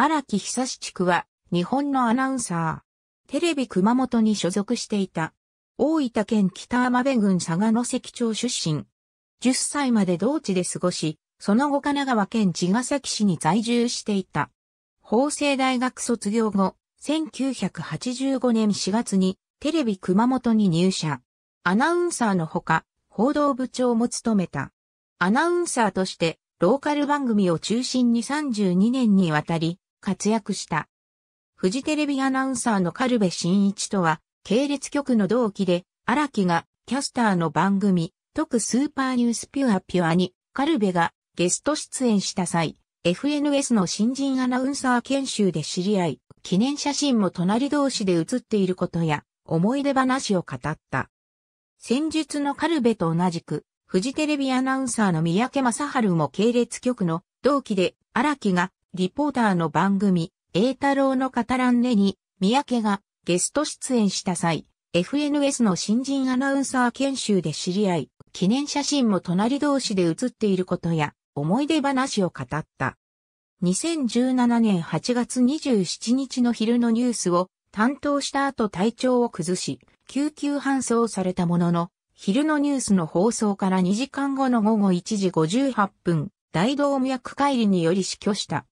荒木久志地区は、日本のアナウンサー。テレビ熊本に所属していた。大分県北浜辺郡佐賀関町出身。10歳まで同地で過ごし、その後神奈川県茅ヶ崎市に在住していた。法政大学卒業後、1985年4月にテレビ熊本に入社。アナウンサーのほか、報道部長も務めた。アナウンサーとして、ローカル番組を中心に32年にわたり、活躍した。フジテレビアナウンサーの軽部真一とは、系列局の同期で、荒木がキャスターの番組、特スーパーニュースピュアピュアに、軽部がゲスト出演した際、FNS の新人アナウンサー研修で知り合い、記念写真も隣同士で写っていることや、思い出話を語った。戦術の軽部と同じく、フジテレビアナウンサーの三宅正春も系列局の同期で、荒木がリポーターの番組、栄太郎の語らんねに、三宅がゲスト出演した際、FNS の新人アナウンサー研修で知り合い、記念写真も隣同士で写っていることや、思い出話を語った。2017年8月27日の昼のニュースを担当した後体調を崩し、救急搬送されたものの、昼のニュースの放送から2時間後の午後1時58分、大動脈解離により死去した。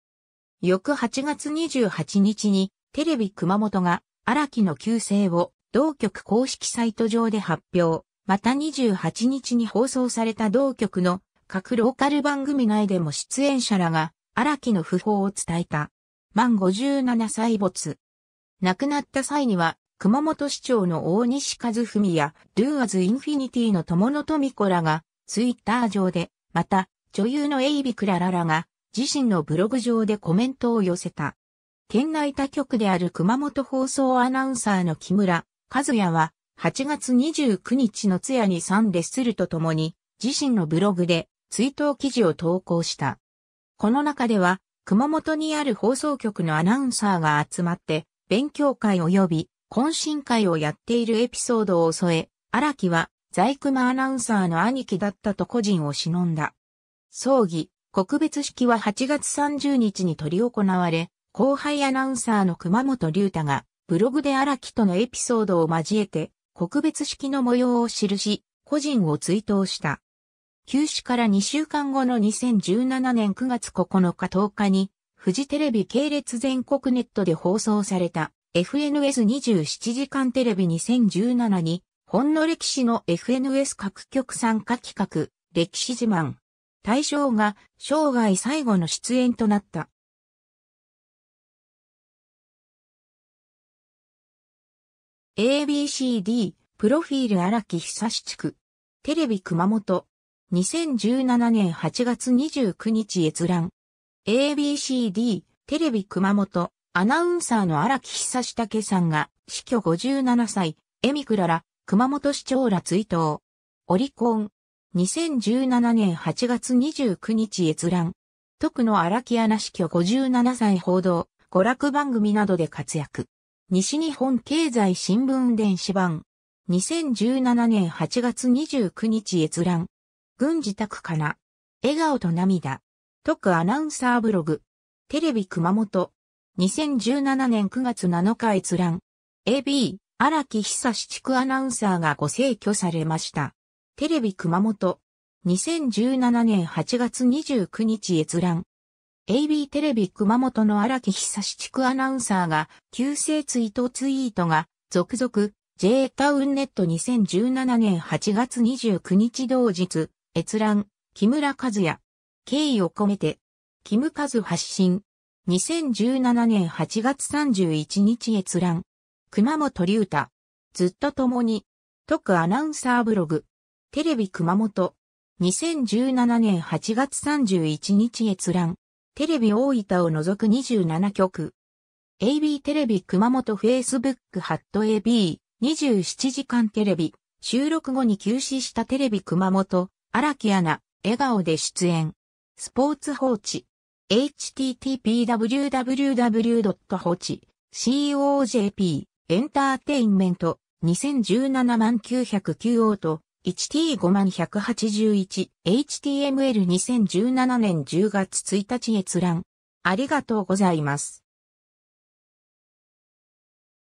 翌8月28日にテレビ熊本が荒木の旧姓を同局公式サイト上で発表。また28日に放送された同局の各ローカル番組内でも出演者らが荒木の訃報を伝えた。満57歳没。亡くなった際には熊本市長の大西和文やドゥーアズインフィニティの友野富子らがツイッター上で、また女優のエイビクララらが自身のブログ上でコメントを寄せた。県内他局である熊本放送アナウンサーの木村和也は8月29日の通夜に参列するとともに自身のブログで追悼記事を投稿した。この中では熊本にある放送局のアナウンサーが集まって勉強会及び懇親会をやっているエピソードを添え、荒木は在熊アナウンサーの兄貴だったと個人を忍んだ。葬儀、告別式は8月30日に取り行われ、後輩アナウンサーの熊本龍太が、ブログで荒木とのエピソードを交えて、告別式の模様を記し、個人を追悼した。休止から2週間後の2017年9月9日10日に、フジテレビ系列全国ネットで放送された FNS27 時間テレビ2017に、ほんの歴史の FNS 各局参加企画、歴史自慢。大賞が生涯最後の出演となった。ABCD プロフィール荒木久志地区テレビ熊本2017年8月29日閲覧 ABCD テレビ熊本アナウンサーの荒木久志武さんが死去57歳エミクラら熊本市長ら追悼オリコン2017年8月29日閲覧。徳の荒木アナ死去57歳報道、娯楽番組などで活躍。西日本経済新聞電子版。2017年8月29日閲覧。軍自宅かな。笑顔と涙。徳アナウンサーブログ。テレビ熊本。2017年9月7日閲覧。AB、荒木久志地区アナウンサーがご逝去されました。テレビ熊本。2017年8月29日閲覧。AB テレビ熊本の荒木久志地区アナウンサーが、急性ツイートツイートが、続々、J タウンネット2017年8月29日同日、閲覧、木村和也。敬意を込めて、キムカズ発信。2017年8月31日閲覧。熊本龍太。ずっと共に。特アナウンサーブログ。テレビ熊本。2017年8月31日閲覧。テレビ大分を除く27局。AB テレビ熊本 Facebook ハット AB。27時間テレビ。収録後に休止したテレビ熊本。荒木アナ。笑顔で出演。スポーツ放置。http://www.hochi.cojp エンターテインメント2017909と1 t 5 1 8 1 HTML2017 年10月1日閲覧。ありがとうございます。